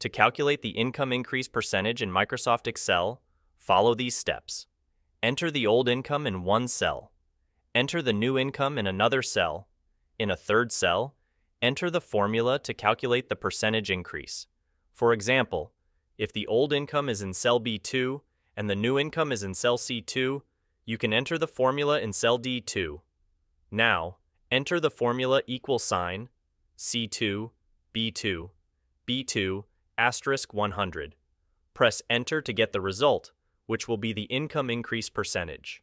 To calculate the income increase percentage in Microsoft Excel, follow these steps. Enter the old income in one cell. Enter the new income in another cell. In a third cell, enter the formula to calculate the percentage increase. For example, if the old income is in cell B2 and the new income is in cell C2, you can enter the formula in cell D2. Now, enter the formula equal sign C2, B2, B2, asterisk 100. Press Enter to get the result, which will be the income increase percentage.